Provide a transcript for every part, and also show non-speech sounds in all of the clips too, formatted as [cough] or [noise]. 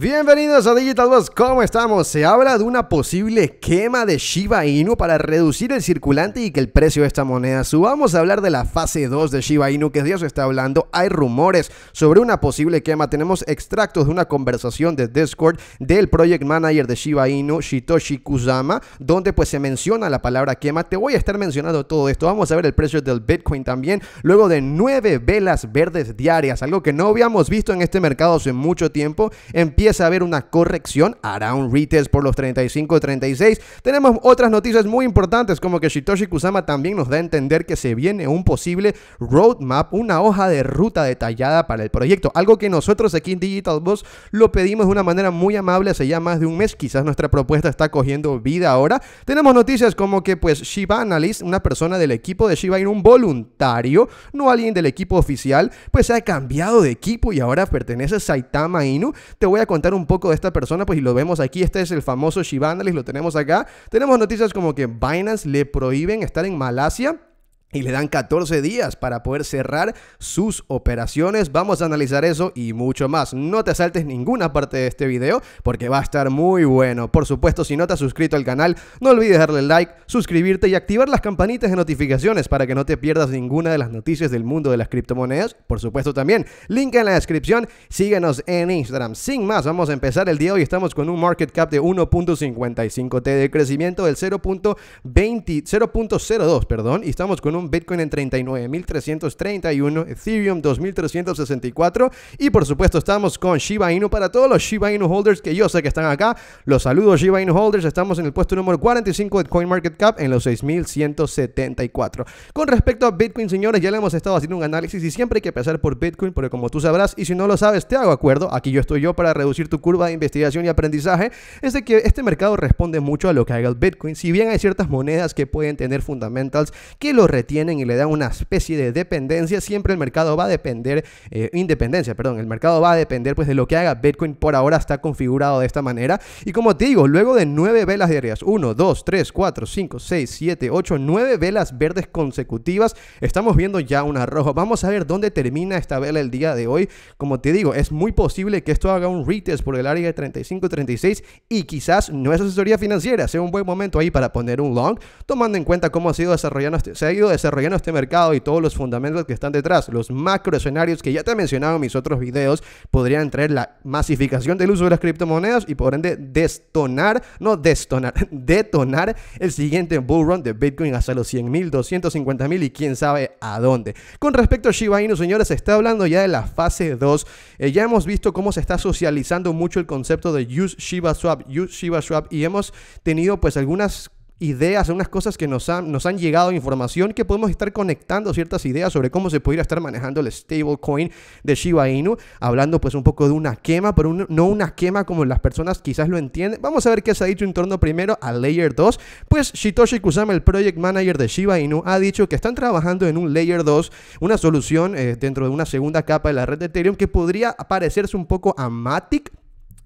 Bienvenidos a Digital Boss, ¿cómo estamos? Se habla de una posible quema de Shiba Inu para reducir el circulante y que el precio de esta moneda suba. Vamos a hablar de la fase 2 de Shiba Inu, que Dios está hablando. Hay rumores sobre una posible quema. Tenemos extractos de una conversación de Discord del project manager de Shiba Inu, Shitoshi Kusama, donde pues se menciona la palabra quema. Te voy a estar mencionando todo esto. Vamos a ver el precio del Bitcoin también, luego de nueve velas verdes diarias, algo que no habíamos visto en este mercado hace mucho tiempo. Empieza a haber una corrección, hará un retail por los 35-36. Tenemos otras noticias muy importantes como que Shitoshi Kusama también nos da a entender que se viene un posible roadmap, una hoja de ruta detallada para el proyecto, algo que nosotros aquí en Digital Boss lo pedimos de una manera muy amable hace ya más de un mes, quizás nuestra propuesta está cogiendo vida ahora. Tenemos noticias como que pues Shiba Analyst, una persona del equipo de Shiba Inu, un voluntario, no alguien del equipo oficial, pues se ha cambiado de equipo y ahora pertenece a Saitama Inu. Te voy a contar un poco de esta persona, pues y lo vemos aquí, este es el famoso Shibandalis, lo tenemos acá. Tenemos noticias como que Binance le prohíben estar en Malasia y le dan 14 días para poder cerrar sus operaciones. Vamos a analizar eso y mucho más. No te saltes ninguna parte de este video porque va a estar muy bueno. Por supuesto, si no te has suscrito al canal, no olvides darle like, suscribirte y activar las campanitas de notificaciones para que no te pierdas ninguna de las noticias del mundo de las criptomonedas. Por supuesto también, link en la descripción. Síguenos en Instagram. Sin más, vamos a empezar el día hoy. Estamos con un market cap de 1.55T de crecimiento del 0.02, perdón, y estamos con Bitcoin en 39.331, Ethereum 2.364 y por supuesto estamos con Shiba Inu para todos los Shiba Inu holders que yo sé que están acá. Los saludos Shiba Inu holders, estamos en el puesto número 45 de CoinMarketCap en los 6.174. Con respecto a Bitcoin, señores, ya le hemos estado haciendo un análisis y siempre hay que pasar por Bitcoin porque como tú sabrás y si no lo sabes te hago acuerdo, aquí yo estoy yo para reducir tu curva de investigación y aprendizaje, es de que este mercado responde mucho a lo que haga el Bitcoin. Si bien hay ciertas monedas que pueden tener fundamentals que lo tienen y le dan una especie de dependencia, siempre el mercado va a depender, eh, independencia, perdón, el mercado va a depender pues de lo que haga Bitcoin por ahora está configurado de esta manera. Y como te digo, luego de nueve velas diarias, 1, 2, 3, 4, 5, 6, 7, 8, 9 velas verdes consecutivas, estamos viendo ya una roja. Vamos a ver dónde termina esta vela el día de hoy. Como te digo, es muy posible que esto haga un retest por el área de 35, 36 y quizás no es asesoría financiera, sea un buen momento ahí para poner un long, tomando en cuenta cómo ha sido desarrollando, este, se ha ido desarrollando desarrollando este mercado y todos los fundamentos que están detrás, los macro escenarios que ya te he mencionado en mis otros videos, podrían traer la masificación del uso de las criptomonedas y por ende destonar, no destonar, [laughs] detonar el siguiente bull run de Bitcoin hasta los 100 mil, 250 mil y quién sabe a dónde. Con respecto a Shiba Inu, señores, se está hablando ya de la fase 2. Eh, ya hemos visto cómo se está socializando mucho el concepto de Use Shiba Swap, Use Shiba Swap y hemos tenido pues algunas ideas, unas cosas que nos han, nos han llegado, información que podemos estar conectando ciertas ideas sobre cómo se podría estar manejando el stablecoin de Shiba Inu, hablando pues un poco de una quema, pero no una quema como las personas quizás lo entienden. Vamos a ver qué se ha dicho en torno primero a Layer 2. Pues Shitoshi Kusama, el project manager de Shiba Inu, ha dicho que están trabajando en un Layer 2, una solución eh, dentro de una segunda capa de la red de Ethereum que podría parecerse un poco a Matic,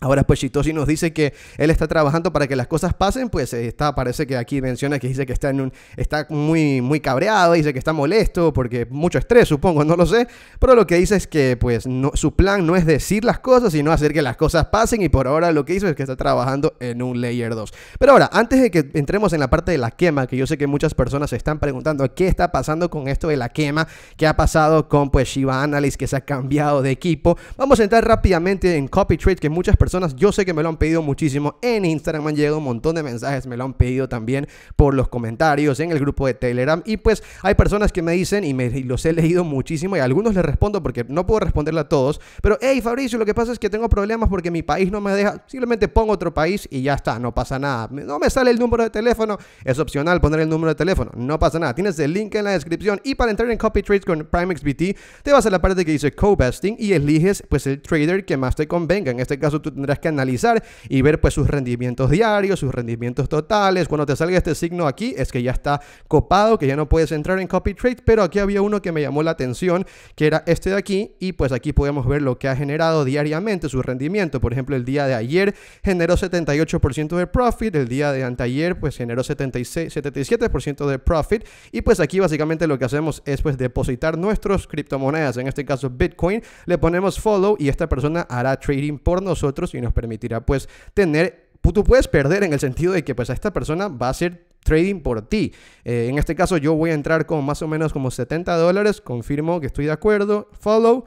Ahora pues Shitoshi nos dice que él está trabajando para que las cosas pasen, pues eh, está, parece que aquí menciona que dice que está, en un, está muy, muy cabreado, dice que está molesto porque mucho estrés supongo, no lo sé, pero lo que dice es que pues su plan no es decir las cosas, sino hacer que las cosas pasen y por ahora lo que hizo es que está trabajando en un Layer 2. Pero ahora, antes de que entremos en la parte de la quema, que yo sé que muchas personas se están preguntando qué está pasando con esto de la quema, qué ha pasado con pues Shiba Analyst que se ha cambiado de equipo, vamos a entrar rápidamente en Copy Trade que muchas personas personas. Yo sé que me lo han pedido muchísimo. En Instagram me han llegado un montón de mensajes, me lo han pedido también por los comentarios en el grupo de Telegram. Y pues hay personas que me dicen y, me, los he leído muchísimo y algunos les respondo porque no puedo responderle a todos. Pero, hey Fabricio, lo que pasa es que tengo problemas porque mi país no me deja. Simplemente pongo otro país y ya está, no pasa nada. No me sale el número de teléfono. Es opcional poner el número de teléfono. No pasa nada. Tienes el link en la descripción. Y para entrar en Copy Trades con PrimeXBT, te vas a la parte que dice co y eliges pues el trader que más te convenga. En este caso, tú tendrás que analizar y ver pues sus rendimientos diarios, sus rendimientos totales. Cuando te salga este signo aquí es que ya está copado, que ya no puedes entrar en copy trade, pero aquí había uno que me llamó la atención, que era este de aquí y pues aquí podemos ver lo que ha generado diariamente su rendimiento. Por ejemplo, el día de ayer generó 78% de profit, el día de anteayer pues generó 76, 77% de profit y pues aquí básicamente lo que hacemos es pues depositar nuestros criptomonedas, en este caso Bitcoin, le ponemos follow y esta persona hará trading por nosotros y nos permitirá pues tener, tú puedes perder en el sentido de que pues a esta persona va a hacer trading por ti. Eh, en este caso yo voy a entrar con más o menos como 70 dólares, confirmo que estoy de acuerdo, follow.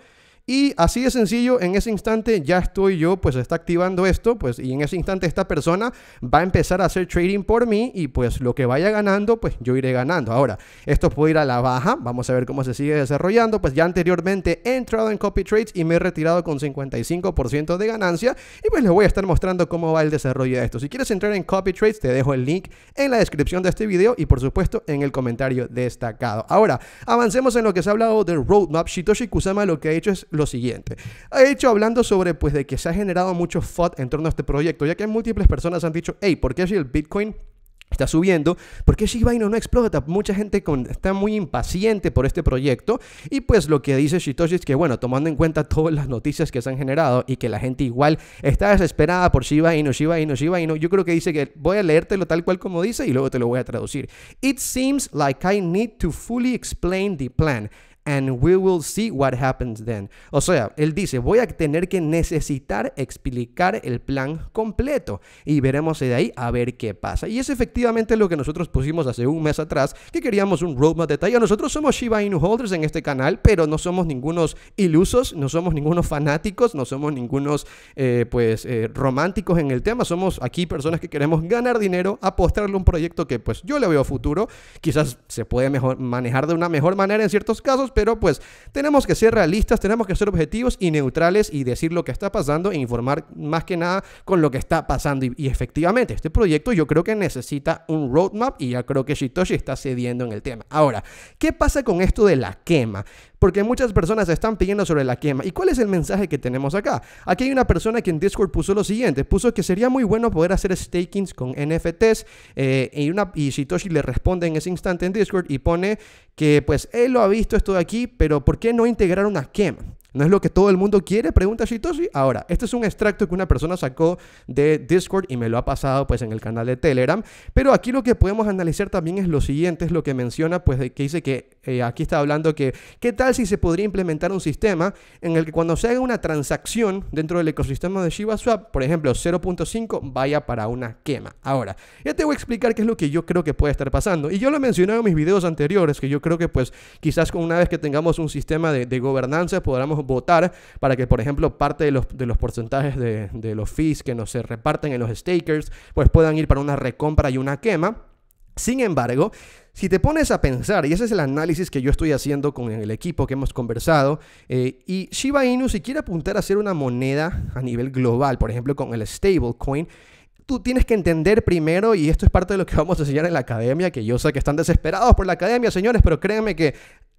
Y así de sencillo, en ese instante ya estoy yo, pues está activando esto, pues y en ese instante esta persona va a empezar a hacer trading por mí y pues lo que vaya ganando, pues yo iré ganando. Ahora, esto puede ir a la baja, vamos a ver cómo se sigue desarrollando, pues ya anteriormente he entrado en copy trades y me he retirado con 55% de ganancia y pues les voy a estar mostrando cómo va el desarrollo de esto. Si quieres entrar en copy trades, te dejo el link en la descripción de este video y por supuesto en el comentario destacado. Ahora, avancemos en lo que se ha hablado del roadmap. Shitoshi Kusama lo que ha hecho es lo siguiente. Ha hecho hablando sobre pues de que se ha generado mucho FUD en torno a este proyecto, ya que múltiples personas han dicho, hey, ¿por qué si el Bitcoin está subiendo, ¿por qué Shiba Inu no explota. Mucha gente está muy impaciente por este proyecto y pues lo que dice Shitoshi es que bueno, tomando en cuenta todas las noticias que se han generado y que la gente igual está desesperada por Shiba Inu, Shiba Inu, Shiba Inu, yo creo que dice que voy a leértelo tal cual como dice y luego te lo voy a traducir. It seems like I need to fully explain the plan and we will see what happens then. O sea, él dice, voy a tener que necesitar explicar el plan completo y veremos de ahí a ver qué pasa. Y es efectivamente lo que nosotros pusimos hace un mes atrás, que queríamos un roadmap detallado. Nosotros somos Shiba Inu holders en este canal, pero no somos ningunos ilusos, no somos ningunos fanáticos, no somos ningunos eh, pues eh, románticos en el tema. Somos aquí personas que queremos ganar dinero, apostarle un proyecto que pues yo le veo futuro. Quizás se puede manejar de una mejor manera en ciertos casos, pero pues tenemos que ser realistas, tenemos que ser objetivos y neutrales y decir lo que está pasando e informar más que nada con lo que está pasando. Y, efectivamente, este proyecto yo creo que necesita un roadmap y ya creo que Shitoshi está cediendo en el tema. Ahora, ¿qué pasa con esto de la quema? porque muchas personas están pidiendo sobre la quema. ¿Y cuál es el mensaje que tenemos acá? Aquí hay una persona que en Discord puso lo siguiente, puso que sería muy bueno poder hacer stakings con NFTs eh, y, una, y Satoshi le responde en ese instante en Discord y pone que pues él lo ha visto esto de aquí, pero ¿por qué no integrar una quema? ¿No es lo que todo el mundo quiere? Pregunta Shitoshi. Ahora, este es un extracto que una persona sacó de Discord y me lo ha pasado pues en el canal de Telegram. Pero aquí lo que podemos analizar también es lo siguiente, es lo que menciona pues de que dice que eh, aquí está hablando que qué tal si se podría implementar un sistema en el que cuando se haga una transacción dentro del ecosistema de ShibaSwap, por ejemplo 0.5 vaya para una quema. Ahora, ya te voy a explicar qué es lo que yo creo que puede estar pasando. Y yo lo he mencionado en mis videos anteriores, que yo creo que pues quizás con una vez que tengamos un sistema de, de gobernanza podamos votar para que, por ejemplo, parte de los, porcentajes de, los fees que nos se reparten en los stakers, pues puedan ir para una recompra y una quema. Sin embargo, si te pones a pensar, y ese es el análisis que yo estoy haciendo con el equipo que hemos conversado, eh, y Shiba Inu, si quiere apuntar a ser una moneda a nivel global, por ejemplo con el stablecoin, tú tienes que entender primero, y esto es parte de lo que vamos a enseñar en la academia, que yo sé que están desesperados por la academia, señores, pero créanme que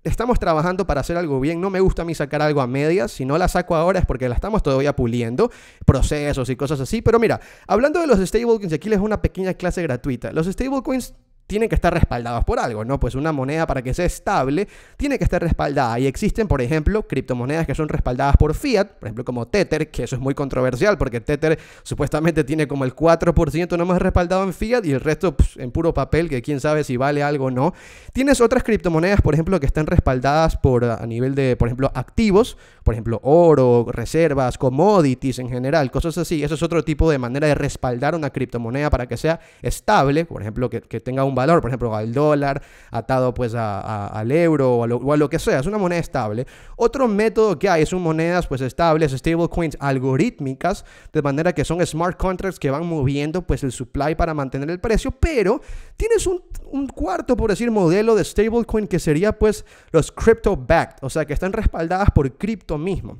estamos trabajando para hacer algo bien. No me gusta a mí sacar algo a medias. Si no la saco ahora es porque la estamos todavía puliendo, procesos y cosas así. Pero mira, hablando de los stablecoins, aquí les una pequeña clase gratuita. Los stablecoins tienen que estar respaldadas por algo, ¿no? Pues una moneda para que sea estable tiene que estar respaldada. Y existen, por ejemplo, criptomonedas que son respaldadas por fiat, por ejemplo, como Tether, que eso es muy controversial porque Tether supuestamente tiene como el 4% nomás respaldado en fiat y el resto pues, en puro papel, que quién sabe si vale algo o no. Tienes otras criptomonedas, por ejemplo, que están respaldadas por a nivel de, por ejemplo, activos, por ejemplo, oro, reservas, commodities en general, cosas así. Eso es otro tipo de manera de respaldar una criptomoneda para que sea estable, por ejemplo, que, que tenga un valor, por ejemplo, al dólar, atado pues al euro o a, lo, que sea, es una moneda estable. Otro método que hay son monedas pues estables, stablecoins algorítmicas, de manera que son smart contracts que van moviendo pues el supply para mantener el precio, pero tienes un, cuarto, por decir, modelo de stablecoin que sería pues los crypto-backed, o sea, que están respaldadas por cripto mismo.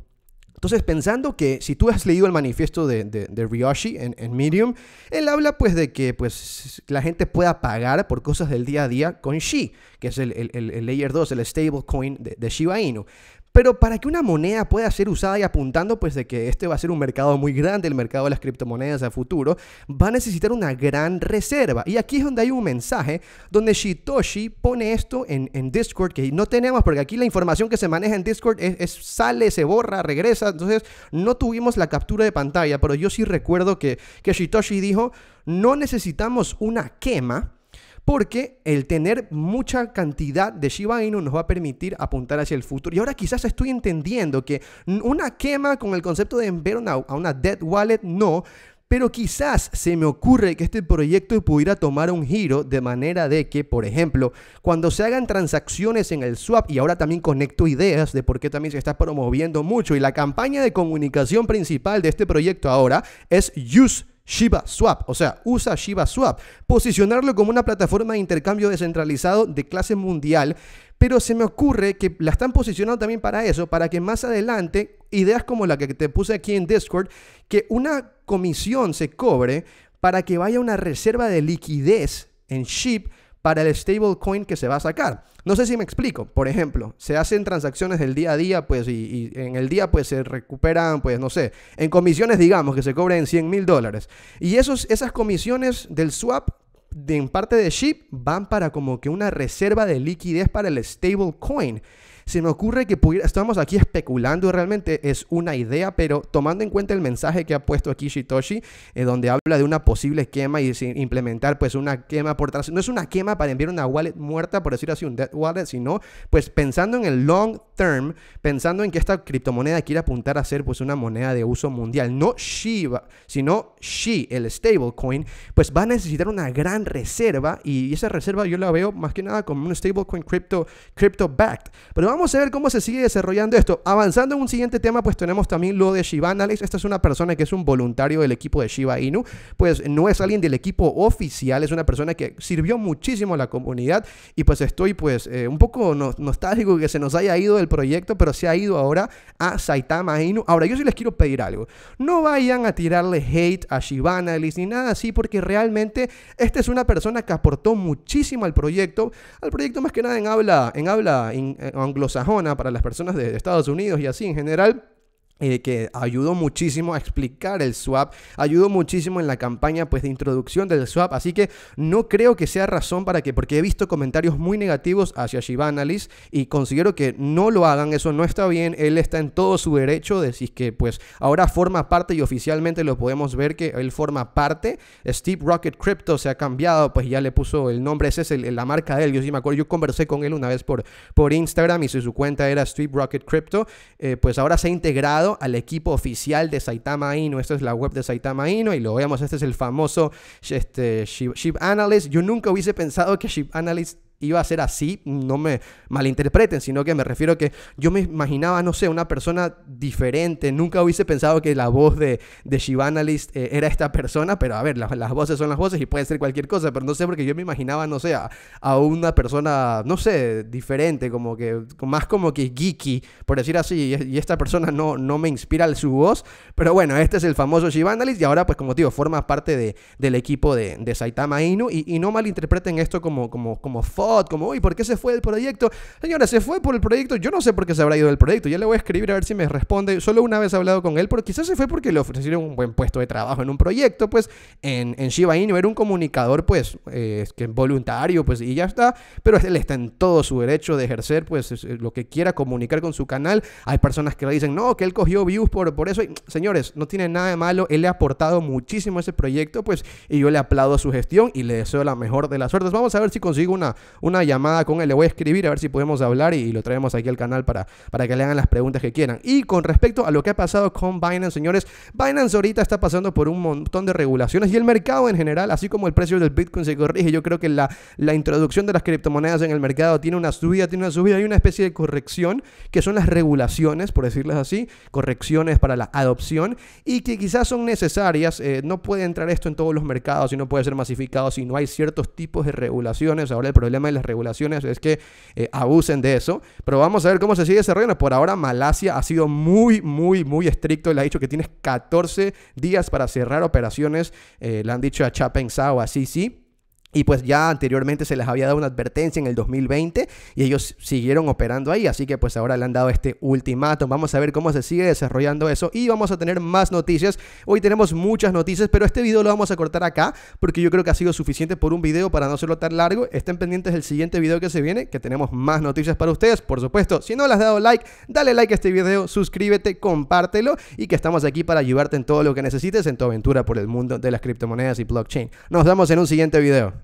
Entonces, pensando que si tú has leído el manifiesto de, de, Ryoshi en, Medium, él habla pues de que pues, la gente pueda pagar por cosas del día a día con Shi, que es el, Layer 2, el Stable Coin de Shiba Inu. Pero para que una moneda pueda ser usada y apuntando pues de que este va a ser un mercado muy grande, el mercado de las criptomonedas a futuro, va a necesitar una gran reserva. Y aquí es donde hay un mensaje donde Shitoshi pone esto en, en Discord, que no tenemos, porque aquí la información que se maneja en Discord es, sale, se borra, regresa. Entonces no tuvimos la captura de pantalla, pero yo sí recuerdo que, que Shitoshi dijo, no necesitamos una quema porque el tener mucha cantidad de Shiba Inu nos va a permitir apuntar hacia el futuro. Y ahora quizás estoy entendiendo que una quema con el concepto de enviar a una dead wallet no, pero quizás se me ocurre que este proyecto pudiera tomar un giro de manera de que, por ejemplo, cuando se hagan transacciones en el swap, y ahora también conecto ideas de por qué también se está promoviendo mucho, y la campaña de comunicación principal de este proyecto ahora es Use Shiba Swap, o sea, usa Shiba Swap, posicionarlo como una plataforma de intercambio descentralizado de clase mundial, pero se me ocurre que la están posicionando también para eso, para que más adelante, ideas como la que te puse aquí en Discord, que una comisión se cobre para que vaya una reserva de liquidez en Ship para el stablecoin que se va a sacar. No sé si me explico. Por ejemplo, se hacen transacciones del día a día, pues, y, en el día, pues, se recuperan, pues, no sé, en comisiones, digamos, que se cobren 100 mil dólares. Y esos, esas comisiones del swap de, en parte de SHIB van para como que una reserva de liquidez para el stablecoin. Se me ocurre que pudiera, estamos aquí especulando, realmente es una idea, pero tomando en cuenta el mensaje que ha puesto aquí Shitoshi, eh, donde habla de una posible quema y implementar pues una quema por transacción. No es una quema para enviar una wallet muerta, por decir así, un dead wallet, sino pues pensando en el long term, pensando en que esta criptomoneda quiere apuntar a ser pues una moneda de uso mundial, no Shiba, sino Shi, el stablecoin, pues va a necesitar una gran reserva y esa reserva yo la veo más que nada como un stablecoin crypto, crypto backed. Pero vamos Vamos a ver cómo se sigue desarrollando esto. Avanzando en un siguiente tema, pues tenemos también lo de Shibanalis Esta es una persona que es un voluntario del equipo de Shiba Inu. Pues no es alguien del equipo oficial, es una persona que sirvió muchísimo a la comunidad. Y pues estoy pues eh, un poco nostálgico que se nos haya ido del proyecto, pero se ha ido ahora a Saitama Inu. Ahora, yo sí les quiero pedir algo. No vayan a tirarle hate a Analyst ni nada así, porque realmente esta es una persona que aportó muchísimo al proyecto. Al proyecto más que nada en habla, en habla en, Sajona, para las personas de Estados Unidos y así en general, que ayudó muchísimo a explicar el swap, ayudó muchísimo en la campaña pues, de introducción del swap, así que no creo que sea razón para que, porque he visto comentarios muy negativos hacia Shibanalis y considero que no lo hagan, eso no está bien, él está en todo su derecho, decís que pues ahora forma parte y oficialmente lo podemos ver que él forma parte, Steve Rocket Crypto se ha cambiado, pues ya le puso el nombre, esa es la marca de él, yo sí me acuerdo, yo conversé con él una vez por, por Instagram y su cuenta era Steve Rocket Crypto, eh, pues ahora se ha integrado al equipo oficial de Saitama Inu. Esta es la web de Saitama Inu y lo vemos. Este es el famoso este, Ship Analyst. Yo nunca hubiese pensado que Ship Analyst iba a ser así, no me malinterpreten, sino que me refiero a que yo me imaginaba, no sé, una persona diferente, nunca hubiese pensado que la voz de, de Shivanalist eh, era esta persona, pero a ver, las voces son las voces y puede ser cualquier cosa, pero no sé, porque yo me imaginaba, no sé, a, una persona, no sé, diferente, como que, más como que geeky, por decir así, y, esta persona no, no me inspira su voz, pero bueno, este es el famoso Shivanalist y ahora, pues como digo, forma parte de, del equipo de, de Saitama Inu y, no malinterpreten esto como, como, como como, uy, ¿por qué se fue del proyecto? Señora, se fue por el proyecto, yo no sé por qué se habrá ido del proyecto, ya le voy a escribir a ver si me responde, solo una vez he hablado con él, pero quizás se fue porque le ofrecieron un buen puesto de trabajo en un proyecto, pues en, en Shiba Inu era un comunicador, pues, eh, que voluntario, pues, y ya está, pero él está en todo su derecho de ejercer, pues, eh, lo que quiera comunicar con su canal. Hay personas que le dicen, no, que él cogió views por, por eso, señores, no tiene nada de malo, él le ha aportado muchísimo a ese proyecto, pues, y yo le aplaudo su gestión y le deseo la mejor de las suertes. Vamos a ver si consigo una, una llamada con él. Le voy a escribir a ver si podemos hablar y, lo traemos aquí al canal para, para que le hagan las preguntas que quieran. Y con respecto a lo que ha pasado con Binance, señores, Binance ahorita está pasando por un montón de regulaciones y el mercado en general, así como el precio del Bitcoin se corrige, yo creo que la, la introducción de las criptomonedas en el mercado tiene una subida, tiene una subida y una especie de corrección que son las regulaciones, por decirles así, correcciones para la adopción y que quizás son necesarias. Eh, no puede entrar esto en todos los mercados y no puede ser masificado si no hay ciertos tipos de regulaciones. Ahora el problema las regulaciones es que eh, abusen de eso. Pero vamos a ver cómo se sigue ese reino. Por ahora Malasia ha sido muy, muy, muy estricto. Le ha dicho que tienes 14 días para cerrar operaciones. Eh, le han dicho a Chapeng Sao, así sí y pues ya anteriormente se les había dado una advertencia en el 2020 y ellos siguieron operando ahí, así que pues ahora le han dado este ultimátum. Vamos a ver cómo se sigue desarrollando eso y vamos a tener más noticias. Hoy tenemos muchas noticias, pero este video lo vamos a cortar acá porque yo creo que ha sido suficiente por un video para no hacerlo tan largo. Estén pendientes del siguiente video que se viene, que tenemos más noticias para ustedes, por supuesto. Si no le has dado like, dale like a este video, suscríbete, compártelo y que estamos aquí para ayudarte en todo lo que necesites en tu aventura por el mundo de las criptomonedas y blockchain. Nos vemos en un siguiente video.